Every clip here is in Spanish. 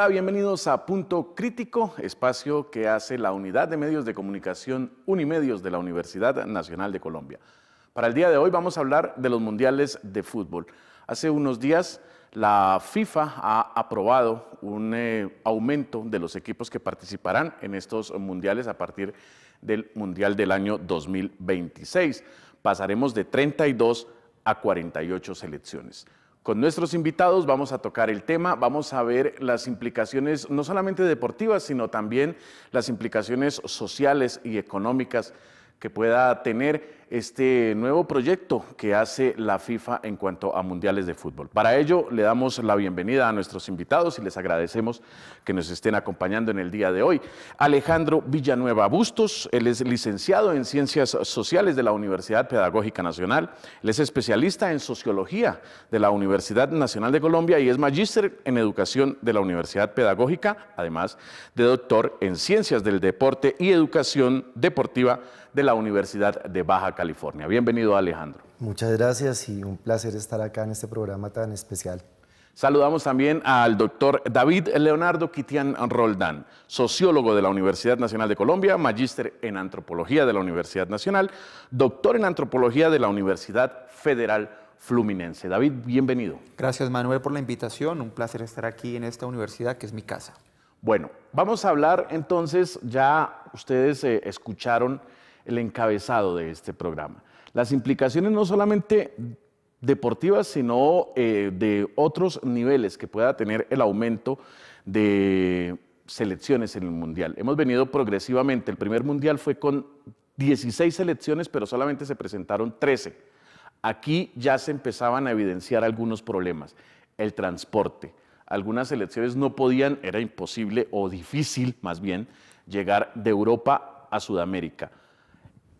Hola, bienvenidos a Punto Crítico, espacio que hace la Unidad de Medios de Comunicación Unimedios de la Universidad Nacional de Colombia. Para el día de hoy vamos a hablar de los mundiales de fútbol. Hace unos días la FIFA ha aprobado un eh, aumento de los equipos que participarán en estos mundiales a partir del Mundial del año 2026. Pasaremos de 32 a 48 selecciones. Con nuestros invitados vamos a tocar el tema, vamos a ver las implicaciones no solamente deportivas, sino también las implicaciones sociales y económicas que pueda tener este nuevo proyecto que hace la FIFA en cuanto a mundiales de fútbol. Para ello le damos la bienvenida a nuestros invitados y les agradecemos que nos estén acompañando en el día de hoy. Alejandro Villanueva Bustos, él es licenciado en Ciencias Sociales de la Universidad Pedagógica Nacional, él es especialista en Sociología de la Universidad Nacional de Colombia y es magíster en Educación de la Universidad Pedagógica, además de doctor en Ciencias del Deporte y Educación Deportiva de la Universidad de Baja California. Bienvenido Alejandro. Muchas gracias y un placer estar acá en este programa tan especial. Saludamos también al doctor David Leonardo Quitian Roldán, sociólogo de la Universidad Nacional de Colombia, magíster en antropología de la Universidad Nacional, doctor en antropología de la Universidad Federal Fluminense. David, bienvenido. Gracias Manuel por la invitación, un placer estar aquí en esta universidad que es mi casa. Bueno, vamos a hablar entonces, ya ustedes eh, escucharon el encabezado de este programa. Las implicaciones no solamente deportivas, sino eh, de otros niveles que pueda tener el aumento de selecciones en el Mundial. Hemos venido progresivamente. El primer Mundial fue con 16 selecciones, pero solamente se presentaron 13. Aquí ya se empezaban a evidenciar algunos problemas. El transporte. Algunas selecciones no podían, era imposible o difícil más bien, llegar de Europa a Sudamérica.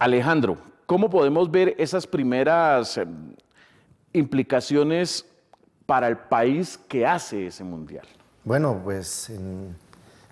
Alejandro, ¿cómo podemos ver esas primeras em, implicaciones para el país que hace ese mundial? Bueno, pues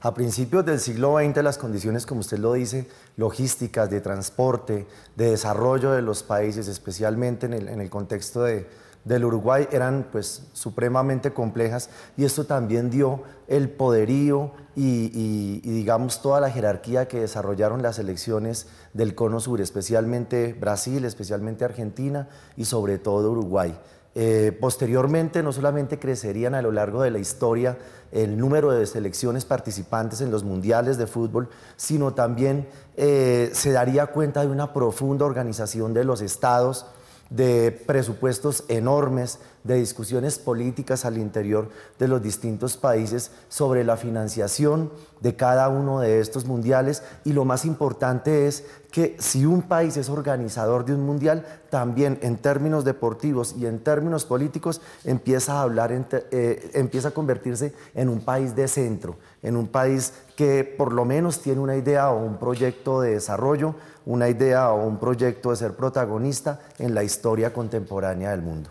a principios del siglo XX las condiciones, como usted lo dice, logísticas, de transporte, de desarrollo de los países, especialmente en el contexto de, del Uruguay eran pues supremamente complejas y esto también dio el poderío y, digamos toda la jerarquía que desarrollaron las elecciones del Cono Sur, especialmente Brasil, especialmente Argentina y sobre todo Uruguay. Eh, posteriormente no solamente crecerían a lo largo de la historia el número de selecciones participantes en los mundiales de fútbol, sino también eh, se daría cuenta de una profunda organización de los estados, de presupuestos enormes de discusiones políticas al interior de los distintos países sobre la financiación de cada uno de estos mundiales y lo más importante es que si un país es organizador de un mundial, también en términos deportivos y en términos políticos empieza a hablar, eh, empieza a convertirse en un país de centro, en un país que por lo menos tiene una idea o un proyecto de desarrollo, una idea o un proyecto de ser protagonista en la historia contemporánea del mundo.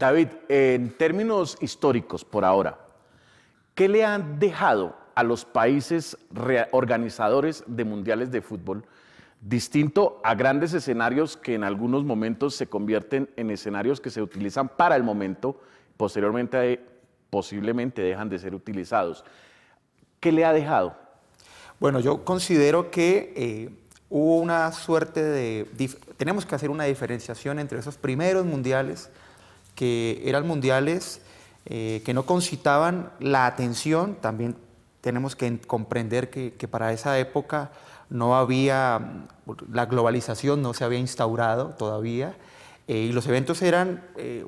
David, en términos históricos por ahora, ¿qué le han dejado a los países organizadores de mundiales de fútbol distinto a grandes escenarios que en algunos momentos se convierten en escenarios que se utilizan para el momento, posteriormente eh, posiblemente dejan de ser utilizados? ¿Qué le ha dejado? Bueno, yo considero que eh, hubo una suerte de... Tenemos que hacer una diferenciación entre esos primeros mundiales que eran mundiales eh, que no concitaban la atención. También tenemos que comprender que, para esa época no había, la globalización no se había instaurado todavía. Eh, y los eventos eran, eh,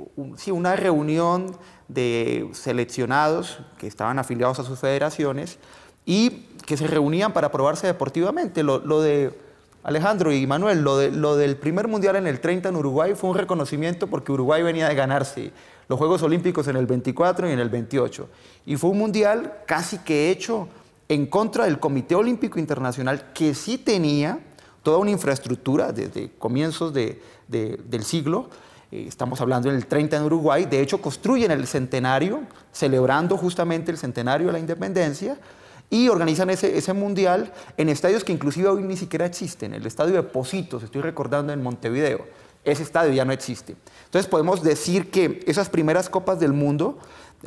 una reunión de seleccionados que estaban afiliados a sus federaciones y que se reunían para probarse deportivamente. lo de Alejandro y Manuel, lo, del primer mundial en el 30 en Uruguay fue un reconocimiento porque Uruguay venía de ganarse los Juegos Olímpicos en el 24 y en el 28. Y fue un mundial casi que hecho en contra del Comité Olímpico Internacional, que sí tenía toda una infraestructura desde comienzos del siglo. Eh, estamos hablando en el 30 en Uruguay. De hecho, construyen el centenario, celebrando justamente el centenario de la independencia y organizan ese, mundial en estadios que inclusive hoy ni siquiera existen. El estadio de Positos, estoy recordando, en Montevideo. Ese estadio ya no existe. Entonces podemos decir que esas primeras copas del mundo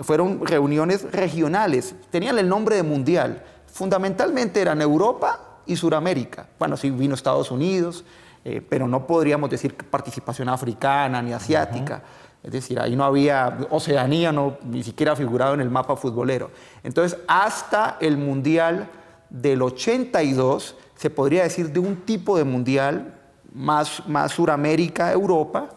fueron reuniones regionales, tenían el nombre de mundial. Fundamentalmente eran Europa y Sudamérica. Bueno, sí vino Estados Unidos, eh, pero no podríamos decir participación africana ni asiática. Es decir, ahí no había, Oceanía no, ni siquiera figurado en el mapa futbolero. Entonces, hasta el Mundial del 82, se podría decir de un tipo de Mundial más, Suramérica, Europa,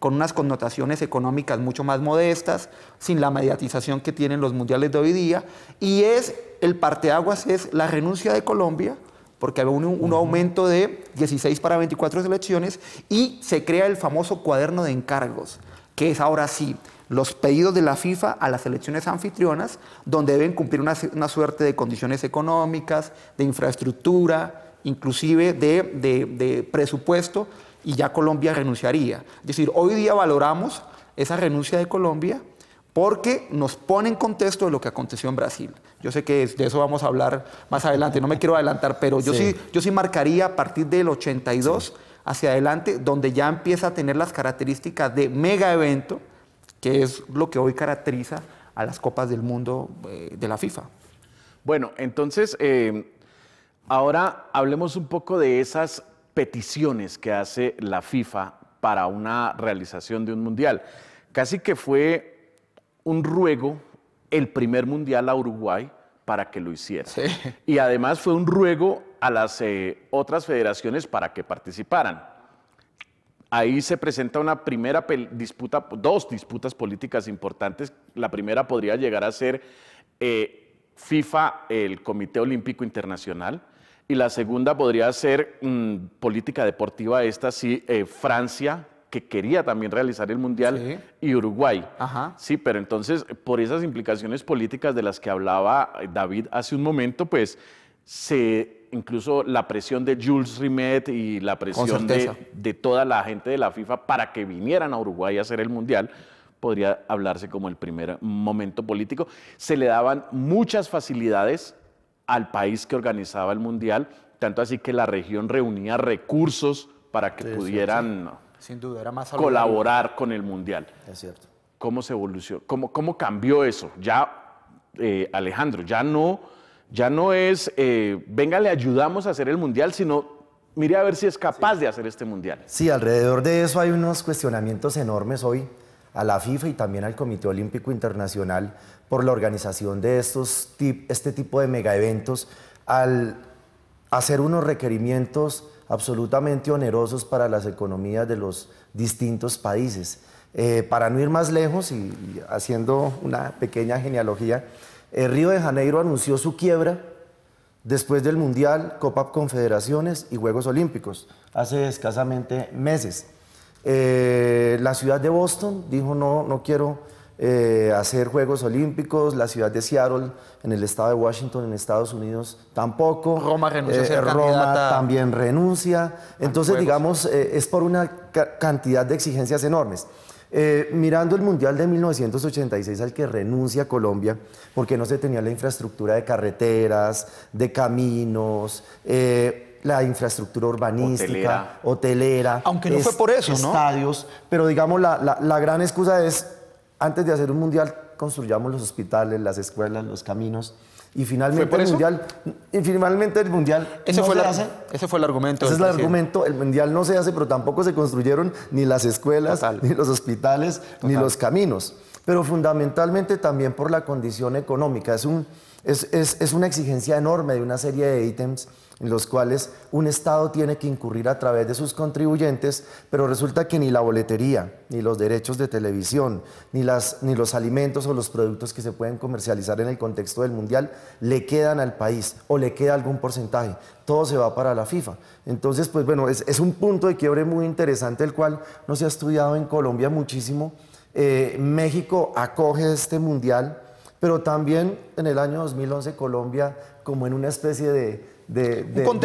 con unas connotaciones económicas mucho más modestas, sin la mediatización que tienen los mundiales de hoy día. Y es, el parteaguas es la renuncia de Colombia, porque había un, aumento de 16 para 24 selecciones, y se crea el famoso cuaderno de encargos que es ahora sí los pedidos de la FIFA a las elecciones anfitrionas, donde deben cumplir una, suerte de condiciones económicas, de infraestructura, inclusive de, presupuesto, y ya Colombia renunciaría. Es decir, hoy día valoramos esa renuncia de Colombia porque nos pone en contexto de lo que aconteció en Brasil. Yo sé que de eso vamos a hablar más adelante, no me quiero adelantar, pero yo sí, yo sí marcaría a partir del 82 hacia adelante, donde ya empieza a tener las características de mega evento, que es lo que hoy caracteriza a las copas del mundo eh, de la FIFA. Bueno, entonces, eh, ahora hablemos un poco de esas peticiones que hace la FIFA para una realización de un mundial. Casi que fue un ruego el primer mundial a Uruguay para que lo hiciera. Y además fue un ruego a las eh, otras federaciones para que participaran. Ahí se presenta una primera disputa, dos disputas políticas importantes. La primera podría llegar a ser eh, FIFA, el Comité Olímpico Internacional, y la segunda podría ser mm, política deportiva, esta sí, eh, Francia, que quería también realizar el Mundial, y Uruguay. Ajá. Sí, pero entonces, por esas implicaciones políticas de las que hablaba David hace un momento, pues se incluso la presión de Jules Rimet y la presión de, toda la gente de la FIFA para que vinieran a Uruguay a hacer el Mundial, podría hablarse como el primer momento político. Se le daban muchas facilidades al país que organizaba el Mundial, tanto así que la región reunía recursos para que pudieran Sin duda, más colaborar con el Mundial. Es cierto. ¿Cómo se evolucionó? ¿Cómo, cómo cambió eso? Ya, eh, Alejandro, ya no ya no es, eh, venga, le ayudamos a hacer el mundial, sino mire a ver si es capaz de hacer este mundial. Sí, alrededor de eso hay unos cuestionamientos enormes hoy a la FIFA y también al Comité Olímpico Internacional por la organización de estos este tipo de megaeventos al hacer unos requerimientos absolutamente onerosos para las economías de los distintos países. Eh, para no ir más lejos y haciendo una pequeña genealogía, el eh, Río de Janeiro anunció su quiebra después del Mundial, Copa Confederaciones y Juegos Olímpicos, hace escasamente meses. Eh, la ciudad de Boston dijo no, no quiero eh, hacer Juegos Olímpicos, la ciudad de Seattle en el estado de Washington en Estados Unidos tampoco. Roma renuncia. a ser Roma también renuncia. Entonces, digamos, es por una cantidad de exigencias enormes. Eh, mirando el Mundial de 1986 al que renuncia Colombia, porque no se tenía la infraestructura de carreteras, de caminos, eh, la infraestructura urbanística, hotelera. Aunque no fue por eso, estadios, Estadios, pero digamos, la gran excusa es, antes de hacer un Mundial, construyamos los hospitales, las escuelas, los caminos. Y finalmente el Mundial. finalmente el Mundial. Ese, fue, ese fue el argumento. Ese es el argumento. El Mundial no se hace, pero tampoco se construyeron ni las escuelas, ni los hospitales, ni los caminos pero fundamentalmente también por la condición económica. Es, un, es, una exigencia enorme de una serie de ítems en los cuales un Estado tiene que incurrir a través de sus contribuyentes, pero resulta que ni la boletería, ni los derechos de televisión, ni, las, ni los alimentos o los productos que se pueden comercializar en el contexto del Mundial le quedan al país o le queda algún porcentaje. Todo se va para la FIFA. Entonces, pues bueno, es, es un punto de quiebre muy interesante, el cual no se ha estudiado en Colombia muchísimo eh, México acoge este mundial, pero también en el año 2011 Colombia como en una especie de, un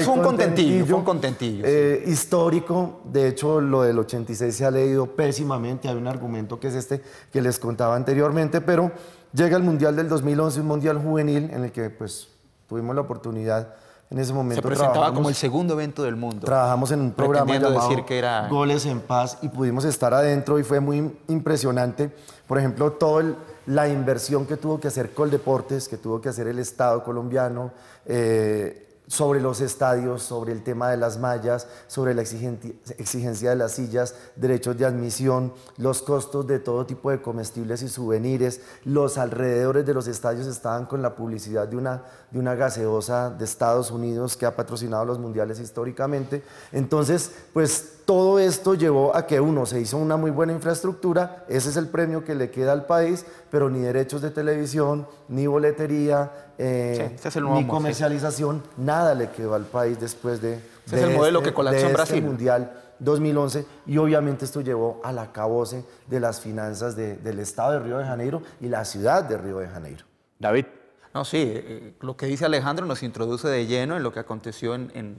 fue un contentillo, un contentillo. Eh, histórico, de hecho lo del 86 se ha leído pésimamente, hay un argumento que es este que les contaba anteriormente, pero llega el Mundial del 2011, un Mundial juvenil en el que pues tuvimos la oportunidad en ese momento. Se presentaba como el segundo evento del mundo. Trabajamos en un programa llamado decir que era... Goles en Paz y pudimos estar adentro y fue muy impresionante. Por ejemplo, toda la inversión que tuvo que hacer Coldeportes, que tuvo que hacer el Estado colombiano, eh, sobre los estadios, sobre el tema de las mallas, sobre la exigencia de las sillas, derechos de admisión, los costos de todo tipo de comestibles y souvenirs, los alrededores de los estadios estaban con la publicidad de una, gaseosa de Estados Unidos que ha patrocinado los mundiales históricamente. Entonces, pues todo esto llevó a que uno se hizo una muy buena infraestructura, ese es el premio que le queda al país, pero ni derechos de televisión, ni boletería, eh, este es ni comercialización, nada le quedó al país después de, este es el este, modelo que colapsó Mundial 2011 y obviamente esto llevó al caboce de las finanzas del Estado de Río de Janeiro y la ciudad de Río de Janeiro. David. No, sí, eh, lo que dice Alejandro nos introduce de lleno en lo que aconteció en,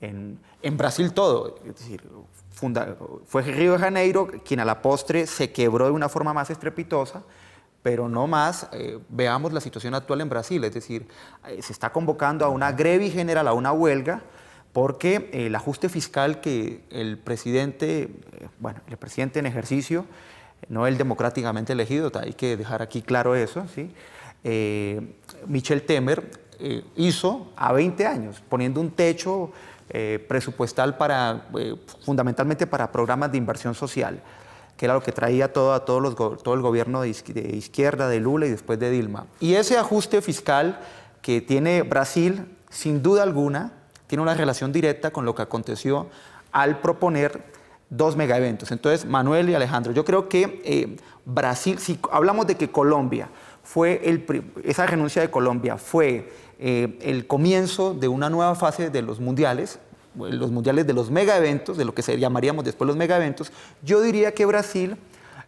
en, en, Brasil todo. Es decir, fue Río de Janeiro quien a la postre se quebró de una forma más estrepitosa pero no más eh, veamos la situación actual en Brasil, es decir, eh, se está convocando a una greve general, a una huelga, porque eh, el ajuste fiscal que el presidente, bueno, el presidente en ejercicio, no el democráticamente elegido, hay que dejar aquí claro eso, ¿sí? Michel Temer hizo a 20 años, poniendo un techo presupuestal para, fundamentalmente para programas de inversión social que era lo que traía todo, a todos los, todo el gobierno de izquierda, de Lula y después de Dilma. Y ese ajuste fiscal que tiene Brasil, sin duda alguna, tiene una relación directa con lo que aconteció al proponer dos megaeventos. Entonces, Manuel y Alejandro, yo creo que eh, Brasil, si hablamos de que Colombia fue el, esa renuncia de Colombia fue eh, el comienzo de una nueva fase de los mundiales, los mundiales de los mega de lo que se llamaríamos después los mega yo diría que Brasil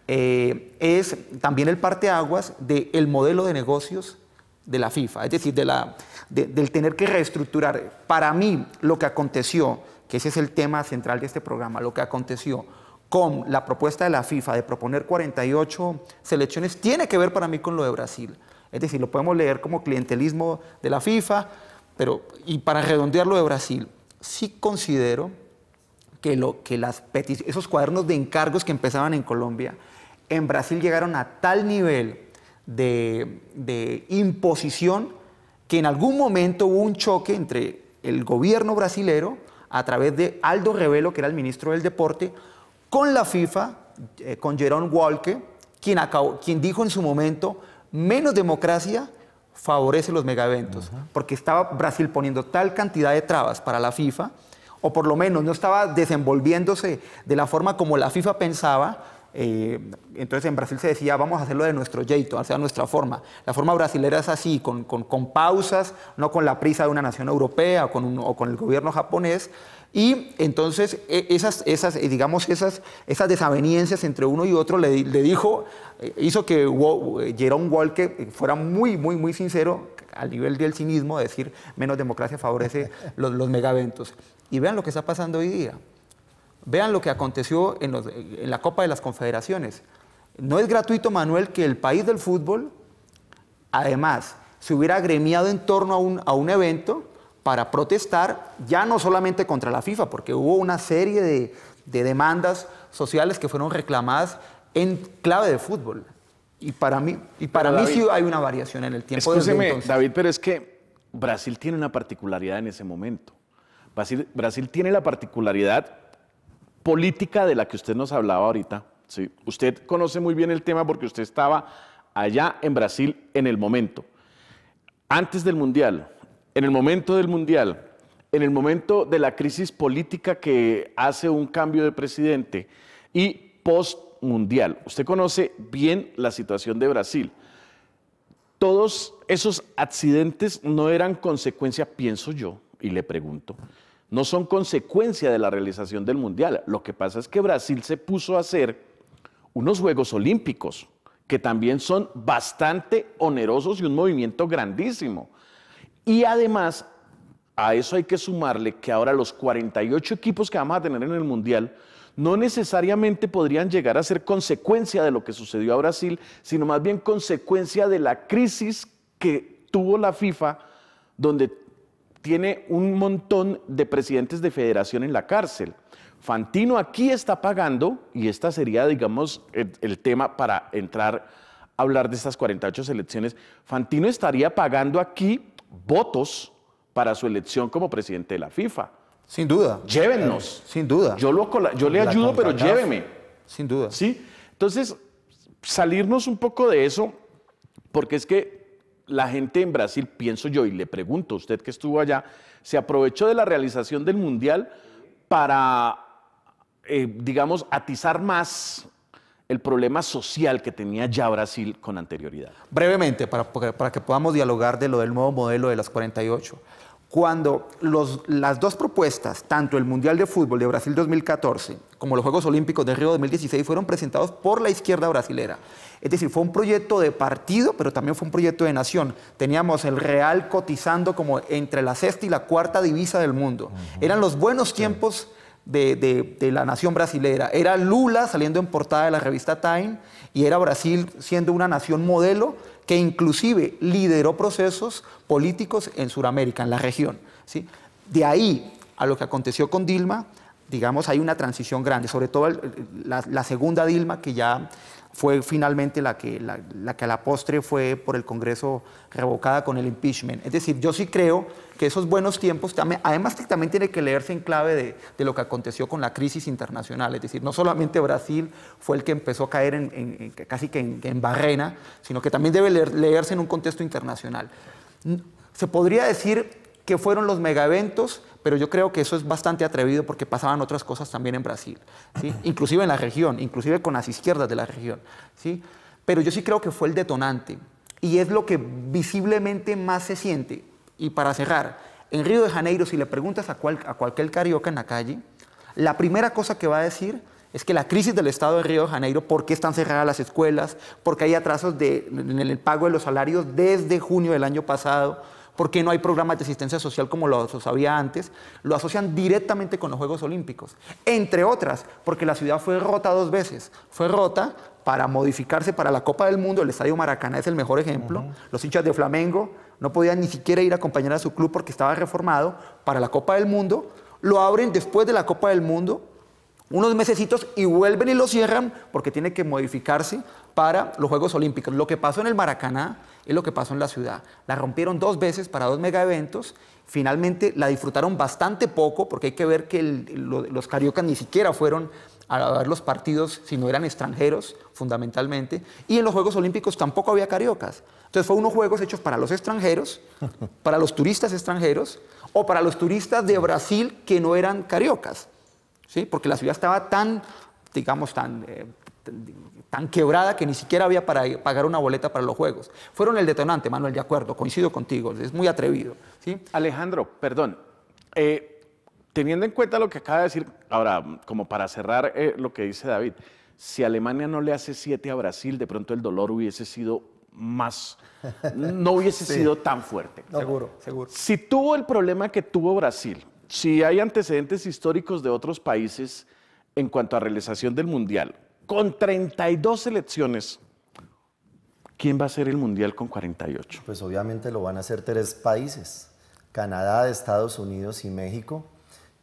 eh, es también el parteaguas del modelo de negocios de la FIFA, es decir, del tener que reestructurar. Para mí, lo que aconteció, que ese es el tema central de este programa, lo que aconteció con la propuesta de la FIFA de proponer 48 selecciones, tiene que ver para mí con lo de Brasil. Es decir, lo podemos leer como clientelismo de la FIFA, pero, y para redondear lo de Brasil sí considero que, lo, que las esos cuadernos de encargos que empezaban en Colombia, en Brasil llegaron a tal nivel de, imposición que en algún momento hubo un choque entre el gobierno brasilero, a través de Aldo Revelo, que era el ministro del Deporte, con la FIFA, eh, con Jerón Walke, quien, quien dijo en su momento, menos democracia favorece los megaeventos, porque estaba Brasil poniendo tal cantidad de trabas para la FIFA, o por lo menos no estaba desenvolviéndose de la forma como la FIFA pensaba, eh, entonces en Brasil se decía, vamos a hacerlo de nuestro jeito, o sea, nuestra forma. La forma brasilera es así, con, con, con pausas, no con la prisa de una nación europea o con, o con el gobierno japonés. Y entonces e, esas, esas, eh, digamos, esas, esas desavenencias entre uno y otro le, dijo, eh, hizo que Jerome Walker fuera muy, muy, muy sincero al nivel del cinismo, decir menos democracia favorece los, los megaventos. Y vean lo que está pasando hoy día. Vean lo que aconteció en, la Copa de las Confederaciones. No es gratuito, Manuel, que el país del fútbol, además, se hubiera gremiado en torno a un, evento para protestar, ya no solamente contra la FIFA, porque hubo una serie de, demandas sociales que fueron reclamadas en clave de fútbol. Y para mí, y para mí sí hay una variación en el tiempo. Escúcheme, David, pero es que Brasil tiene una particularidad en ese momento. Brasil tiene la particularidad política de la que usted nos hablaba ahorita, ¿sí? usted conoce muy bien el tema porque usted estaba allá en Brasil en el momento, antes del Mundial, en el momento del Mundial, en el momento de la crisis política que hace un cambio de presidente y post mundial. Usted conoce bien la situación de Brasil. Todos esos accidentes no eran consecuencia, pienso yo, y le pregunto, no son consecuencia de la realización del Mundial. Lo que pasa es que Brasil se puso a hacer unos Juegos Olímpicos, que también son bastante onerosos y un movimiento grandísimo. Y además, a eso hay que sumarle que ahora los 48 equipos que vamos a tener en el Mundial no necesariamente podrían llegar a ser consecuencia de lo que sucedió a Brasil, sino más bien consecuencia de la crisis que tuvo la FIFA, donde tiene un montón de presidentes de federación en la cárcel. Fantino aquí está pagando, y esta sería, digamos, el, tema para entrar a hablar de estas 48 elecciones, Fantino estaría pagando aquí votos para su elección como presidente de la FIFA. Sin duda. Llévennos. Eh, sin duda. Yo, lo, yo le ayudo, pero llévenme Sin duda. ¿Sí? Entonces, salirnos un poco de eso, porque es que la gente en Brasil, pienso yo, y le pregunto a usted que estuvo allá, se aprovechó de la realización del Mundial para, eh, digamos, atizar más el problema social que tenía ya Brasil con anterioridad. Brevemente, para, para que podamos dialogar de lo del nuevo modelo de las 48 cuando las dos propuestas, tanto el Mundial de Fútbol de Brasil 2014 como los Juegos Olímpicos de Río 2016, fueron presentados por la izquierda brasilera. Es decir, fue un proyecto de partido, pero también fue un proyecto de nación. Teníamos el Real cotizando como entre la sexta y la cuarta divisa del mundo. Eran los buenos tiempos de, la nación brasilera. Era Lula saliendo en portada de la revista Time y era Brasil siendo una nación modelo que inclusive lideró procesos políticos en Sudamérica, en la región. ¿sí? De ahí a lo que aconteció con Dilma, digamos, hay una transición grande, sobre todo la, la, segunda Dilma que ya, fue finalmente la que, la, que a la postre fue por el Congreso revocada con el impeachment. Es decir, yo sí creo que esos buenos tiempos, también, además también tiene que leerse en clave de, lo que aconteció con la crisis internacional. Es decir, no solamente Brasil fue el que empezó a caer en, casi que en, barrena, sino que también debe leerse en un contexto internacional. Se podría decir que fueron los megaventos, pero yo creo que eso es bastante atrevido porque pasaban otras cosas también en Brasil, inclusive en la región, inclusive con las izquierdas de la región. ¿sí? Pero yo sí creo que fue el detonante y es lo que visiblemente más se siente. Y para cerrar, en Río de Janeiro, si le preguntas a, cualquier carioca en la calle, la primera cosa que va a decir es que la crisis del Estado de Río de Janeiro, por qué están cerradas las escuelas, porque hay atrasos de, en el pago de los salarios desde junio del año pasado, porque no hay programas de asistencia social como los había antes, lo asocian directamente con los Juegos Olímpicos. Entre otras, porque la ciudad fue rota dos veces. Fue rota para modificarse para la Copa del Mundo, el Estadio Maracaná es el mejor ejemplo. Los hinchas de Flamengo no podían ni siquiera ir a acompañar a su club porque estaba reformado para la Copa del Mundo. Lo abren después de la Copa del Mundo unos mesecitos y vuelven y lo cierran porque tiene que modificarse para los Juegos Olímpicos. Lo que pasó en el Maracaná es lo que pasó en la ciudad. La rompieron dos veces para dos mega eventos. Finalmente la disfrutaron bastante poco porque hay que ver que los cariocas ni siquiera fueron a ver los partidos si no eran extranjeros, fundamentalmente. Y en los Juegos Olímpicos tampoco había cariocas. Entonces fue unos juegos hechos para los extranjeros, para los turistas extranjeros o para los turistas de Brasil que no eran cariocas. ¿sí? porque la ciudad estaba tan, digamos, tan, eh, tan, quebrada que ni siquiera había para pagar una boleta para los juegos. Fueron el detonante, Manuel, de acuerdo, coincido contigo, es muy atrevido. ¿sí? Alejandro, perdón. Eh, teniendo en cuenta lo que acaba de decir, ahora, como para cerrar eh, lo que dice David, si Alemania no le hace siete a Brasil, de pronto el dolor hubiese sido más, no hubiese sido tan fuerte. seguro, seguro. Si tuvo el problema que tuvo Brasil, si hay antecedentes históricos de otros países en cuanto a realización del Mundial, con 32 selecciones, ¿quién va a ser el Mundial con 48? Pues obviamente lo van a hacer tres países, Canadá, Estados Unidos y México.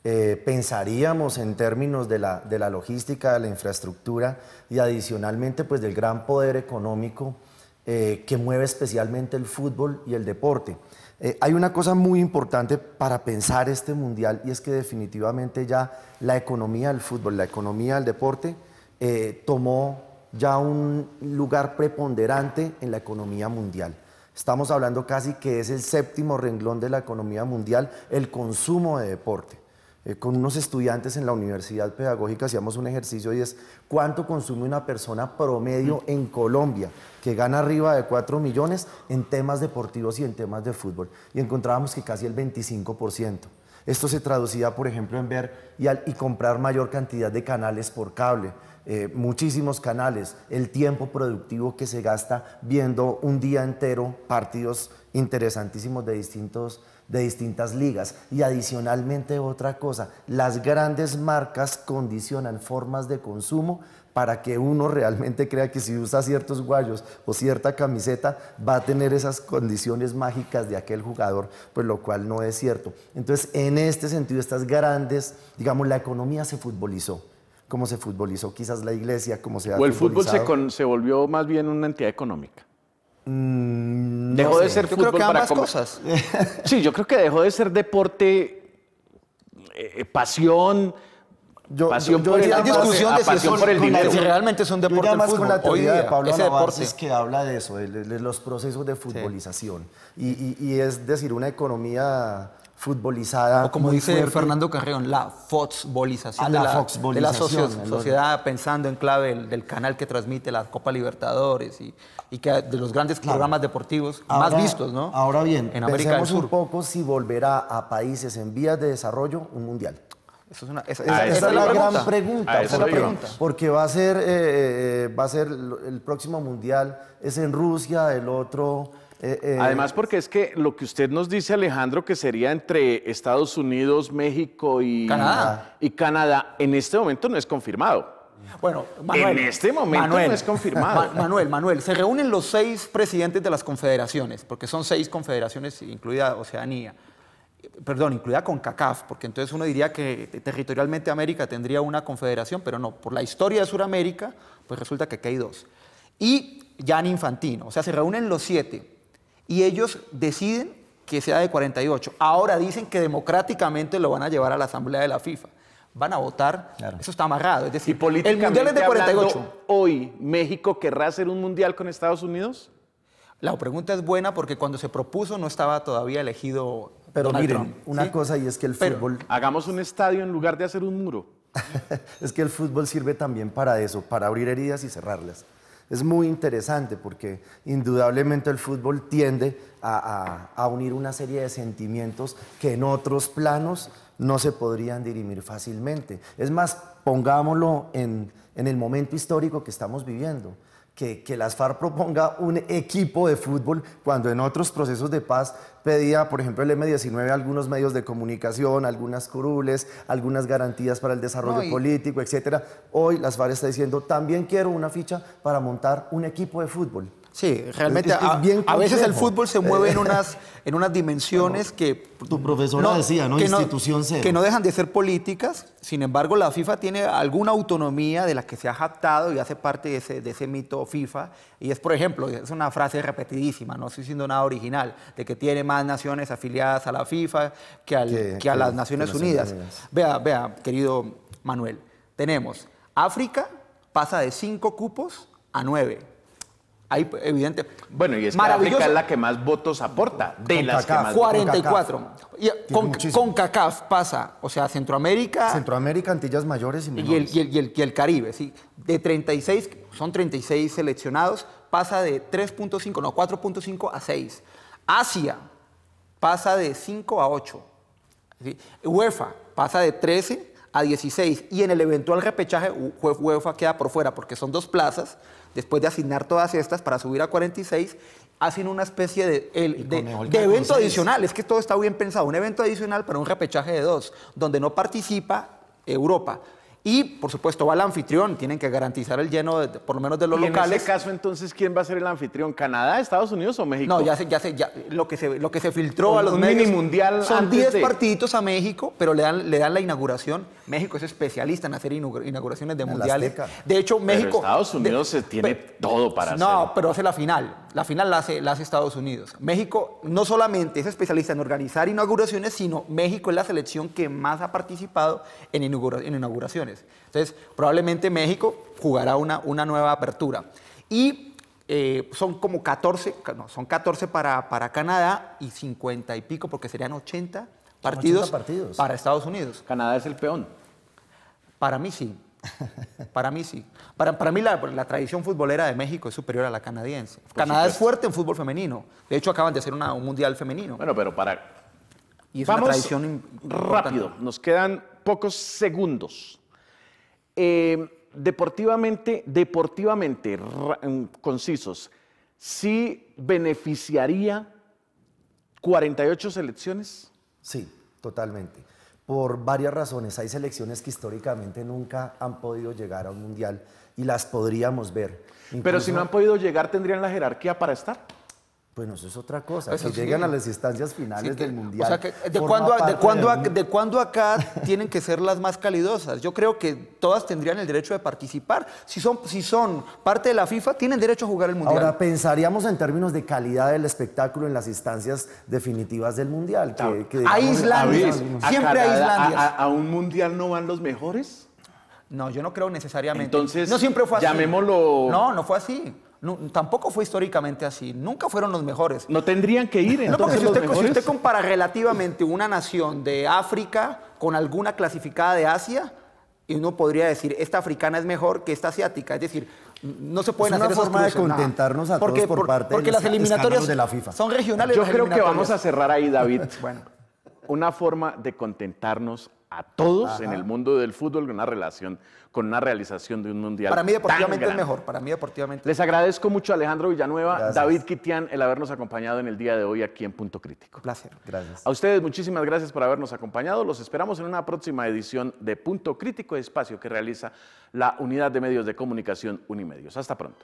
Eh, pensaríamos en términos de la, logística, de la infraestructura y adicionalmente pues del gran poder económico eh, que mueve especialmente el fútbol y el deporte. Eh, hay una cosa muy importante para pensar este mundial y es que definitivamente ya la economía del fútbol, la economía del deporte, eh, tomó ya un lugar preponderante en la economía mundial. Estamos hablando casi que es el séptimo renglón de la economía mundial, el consumo de deporte. Eh, con unos estudiantes en la Universidad Pedagógica hacíamos un ejercicio y es cuánto consume una persona promedio mm. en Colombia que gana arriba de 4 millones en temas deportivos y en temas de fútbol. Y encontrábamos que casi el 25%. Esto se traducía, por ejemplo, en ver y, y comprar mayor cantidad de canales por cable. Eh, muchísimos canales, el tiempo productivo que se gasta viendo un día entero partidos interesantísimos de distintos de distintas ligas. Y adicionalmente otra cosa, las grandes marcas condicionan formas de consumo para que uno realmente crea que si usa ciertos guayos o cierta camiseta va a tener esas condiciones mágicas de aquel jugador, pues lo cual no es cierto. Entonces, en este sentido, estas grandes, digamos, la economía se futbolizó como se futbolizó quizás la iglesia, como se ha O el fútbol se, se volvió más bien una entidad económica. Mm, dejó de ser yo creo que ambas para cosas. sí, yo creo que dejó de ser deporte, eh, eh pasión. Yo, pasión yo, por el, hay discusión de dinero. si realmente son deporte yo más con la teoría de Pablo es que habla de eso, de, los procesos de futbolización. Y, es decir, una economía futbolizada. O como dice Fernando Carreón, la foxbolización. Ah, de la, de la sociedad, pensando en clave del, del, canal que transmite la Copa Libertadores y y que de los grandes programas deportivos más vistos, ¿no? Ahora bien, en América pensemos un poco si volverá a países en vías de desarrollo un mundial. Eso es una, esa, es la, gran pregunta, porque, va a ser, eh, eh, va a ser el próximo mundial es en Rusia, el otro. Eh, Además, porque es que lo que usted nos dice, Alejandro, que sería entre Estados Unidos, México y y Canadá, en este momento no es confirmado. Bueno, Manuel, en este momento es confirmado. Manuel, Manuel, se reúnen los seis presidentes de las confederaciones, porque son seis confederaciones, incluida Oceanía. Perdón, incluida con CACAF, porque entonces uno diría que territorialmente América tendría una confederación, pero no, por la historia de Sudamérica, pues resulta que aquí hay dos. Y Jan Infantino, o sea, se reúnen los siete y ellos deciden que sea de 48. Ahora dicen que democráticamente lo van a llevar a la Asamblea de la FIFA van a votar, eso está amarrado. Es decir, el Mundial es de 48. hoy, ¿México querrá hacer un Mundial con Estados Unidos? La pregunta es buena porque cuando se propuso no estaba todavía elegido. Pero miren, una cosa y es que el fútbol. Hagamos un estadio en lugar de hacer un muro. es que el fútbol sirve también para eso, para abrir heridas y cerrarlas. Es muy interesante porque indudablemente el fútbol tiende a unir una serie de sentimientos que en otros planos no se podrían dirimir fácilmente. Es más, pongámoslo en, el momento histórico que estamos viviendo. Que, las FARC proponga un equipo de fútbol cuando en otros procesos de paz pedía, por ejemplo, el M19 algunos medios de comunicación, algunas curules, algunas garantías para el desarrollo político, etc. Hoy las FARC está diciendo, también quiero una ficha para montar un equipo de fútbol. Sí, realmente a, veces el fútbol se mueve en eh. unas, en unas dimensiones que... Tu profesora no, decía, ¿no? Que Que no dejan de ser políticas, sin embargo la FIFA tiene alguna autonomía de la que se ha jactado y hace parte de ese, de ese mito FIFA. Y es, por ejemplo, es una frase repetidísima, no estoy diciendo nada original, de que tiene más naciones afiliadas a la FIFA que, que, a las Naciones, Unidas. Vea, vea, querido Manuel, tenemos África pasa de cinco cupos a nueve. Hay evidente. Bueno, y es que África es la que más votos aporta de las que más 44. Con CACAF, pasa, o sea, Centroamérica. Centroamérica, Antillas Mayores y menores. Y el, Caribe, sí. De 36, son 36 seleccionados, pasa de 3.5, no, 4.5 a 6. Asia pasa de 5 a 8. UEFA pasa de 13 a 16 y en el eventual repechaje UEFA queda por fuera porque son dos plazas, después de asignar todas estas para subir a 46, hacen una especie de, evento adicional, es que todo está bien pensado, un evento adicional para un repechaje de dos, donde no participa Europa y, por supuesto, va el anfitrión, tienen que garantizar el lleno, por lo menos de los locales. En ese caso, entonces, ¿quién va a ser el anfitrión? ¿Canadá, Estados Unidos o México? No, ya se, ya sé. ya, lo que se, lo que se filtró a los un medios. Mini mundial. Son 10 partiditos a México, pero le dan, le dan la inauguración. México es especialista en hacer inauguraciones de mundiales. De hecho, México. Estados Unidos tiene todo para hacer. No, pero hace la final. La final la hace, la Estados Unidos. México no solamente es especialista en organizar inauguraciones, sino México es la selección que más ha participado en, en inauguraciones. Entonces, probablemente México jugará una, una nueva apertura. Y eh, son como 14, no, son 14 para, para Canadá y 50 y pico, porque serían 80 partidos, para Estados Unidos. Canadá es el peón. Para mí sí. Para mí sí. Para, para mí la, tradición futbolera de México es superior a la canadiense. Canadá es fuerte en fútbol femenino. De hecho, acaban de hacer un mundial femenino. Bueno, pero para... Y es Vamos una tradición rápido. Nos quedan pocos segundos. Em, deportivamente, deportivamente, em, concisos, ¿sí beneficiaría 48 selecciones? Sí, totalmente. Por varias razones. Hay selecciones que históricamente nunca han podido llegar a un mundial y las podríamos ver. Pero si no han podido llegar, ¿tendrían la jerarquía para estar? Pues eso es otra cosa. si llegan a las instancias finales del Mundial. O sea que, ¿de, cuándo, acá tienen que ser las más calidosas? Yo creo que todas tendrían el derecho de participar. Si son, si son parte de la FIFA, tienen derecho a jugar el Mundial. Ahora, pensaríamos en términos de calidad del espectáculo en las instancias definitivas del Mundial. a Islandia. siempre a, Islandia. A, un Mundial no van los mejores? No, yo no creo necesariamente. Entonces, no siempre fue así. Llamémoslo. No, no fue así tampoco fue históricamente así. Nunca fueron los mejores. No tendrían que ir. Entonces, no, porque si usted, compara relativamente una nación de África con alguna clasificada de Asia, y uno podría decir, esta africana es mejor que esta asiática. Es decir, no se pueden es una forma de contentarnos a todos por, parte de las eliminatorias de la FIFA. Son regionales. Yo creo que vamos a cerrar ahí, David. bueno. Una forma de contentarnos a todos en el mundo del fútbol una relación con una realización de un mundial. Para mí deportivamente es mejor, para mí deportivamente. Les agradezco mucho a Alejandro Villanueva, David Kitian, el habernos acompañado en el día de hoy aquí en Punto Crítico. Placer, gracias. A ustedes muchísimas gracias por habernos acompañado. Los esperamos en una próxima edición de Punto Crítico, espacio que realiza la Unidad de Medios de Comunicación Unimedios. Hasta pronto.